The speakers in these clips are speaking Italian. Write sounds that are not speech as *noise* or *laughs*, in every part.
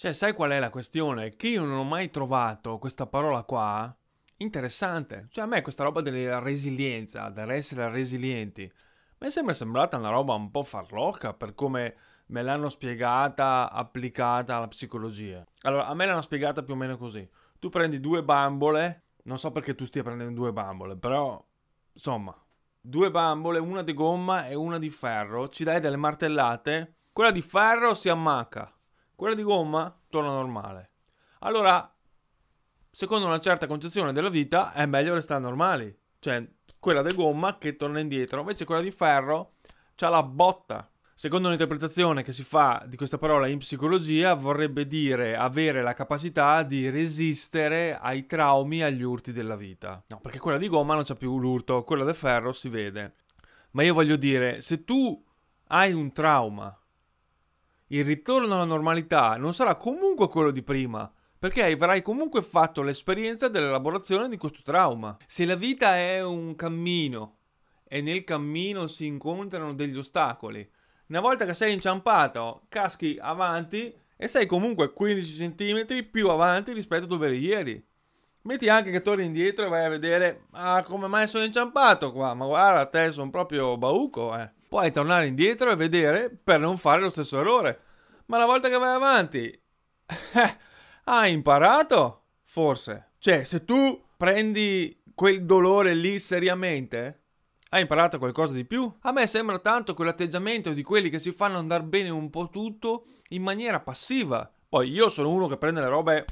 Cioè, sai qual è la questione? Che io non ho mai trovato questa parola qua interessante. Cioè, a me questa roba della resilienza, dell'essere resilienti, mi è sempre sembrata una roba un po' farlocca per come me l'hanno spiegata applicata alla psicologia. Allora, a me l'hanno spiegata più o meno così. Tu prendi due bambole, non so perché tu stia prendendo due bambole, però insomma, due bambole, una di gomma e una di ferro, ci dai delle martellate, quella di ferro si ammacca, quella di gomma torna normale. Allora, secondo una certa concezione della vita, è meglio restare normali. Cioè, quella di gomma che torna indietro, invece quella di ferro ha la botta. Secondo un'interpretazione che si fa di questa parola in psicologia, vorrebbe dire avere la capacità di resistere ai traumi e agli urti della vita. No, perché quella di gomma non c'è più l'urto, quella di ferro si vede. Ma io voglio dire, se tu hai un trauma il ritorno alla normalità non sarà comunque quello di prima, perché avrai comunque fatto l'esperienza dell'elaborazione di questo trauma. Se la vita è un cammino e nel cammino si incontrano degli ostacoli, una volta che sei inciampato, caschi avanti e sei comunque 15 cm più avanti rispetto a dove eri ieri. Metti anche che torni indietro e vai a vedere, ah, come mai sono inciampato qua? Ma guarda, te sono proprio bauco, eh. Puoi tornare indietro e vedere per non fare lo stesso errore. Ma una volta che vai avanti, eh, *laughs* hai imparato? Forse. Cioè, se tu prendi quel dolore lì seriamente, hai imparato qualcosa di più? A me sembra tanto quell'atteggiamento di quelli che si fanno andare bene un po' tutto in maniera passiva. Poi io sono uno che prende le robe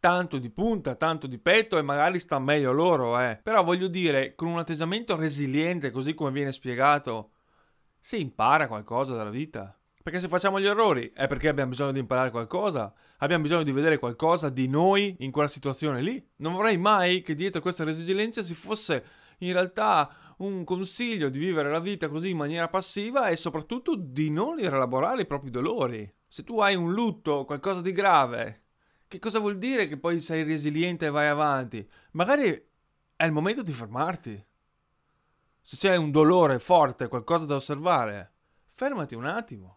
tanto di punta, tanto di petto e magari sta meglio loro, eh. Però voglio dire, con un atteggiamento resiliente, così come viene spiegato, si impara qualcosa dalla vita. Perché se facciamo gli errori è perché abbiamo bisogno di imparare qualcosa, abbiamo bisogno di vedere qualcosa di noi in quella situazione lì. Non vorrei mai che dietro questa resilienza si fosse in realtà un consiglio di vivere la vita così in maniera passiva e soprattutto di non rielaborare i propri dolori. Se tu hai un lutto, qualcosa di grave, che cosa vuol dire che poi sei resiliente e vai avanti? Magari è il momento di fermarti. Se c'è un dolore forte, qualcosa da osservare, fermati un attimo.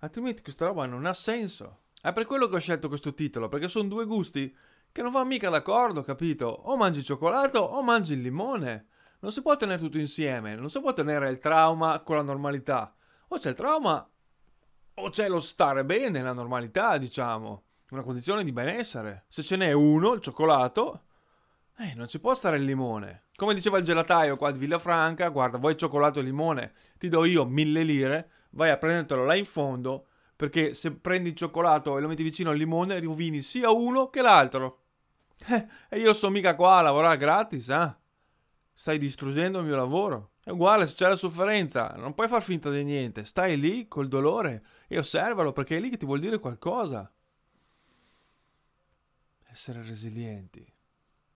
Altrimenti questa roba non ha senso. È per quello che ho scelto questo titolo, perché sono due gusti che non vanno mica d'accordo, capito? O mangi il cioccolato o mangi il limone. Non si può tenere tutto insieme, non si può tenere il trauma con la normalità. O c'è il trauma o c'è lo stare bene, la normalità, diciamo, una condizione di benessere. Se ce n'è uno, il cioccolato, eh, non ci può stare il limone. Come diceva il gelataio qua di Villafranca, guarda, vuoi cioccolato e limone? Ti do io mille lire, vai a prendertelo là in fondo, perché se prendi il cioccolato e lo metti vicino al limone, rovini sia uno che l'altro. *laughs* Eh, e io sono mica qua a lavorare gratis, eh? Stai distruggendo il mio lavoro. È uguale se c'è la sofferenza, non puoi far finta di niente, stai lì col dolore e osservalo perché è lì che ti vuol dire qualcosa. Essere resilienti.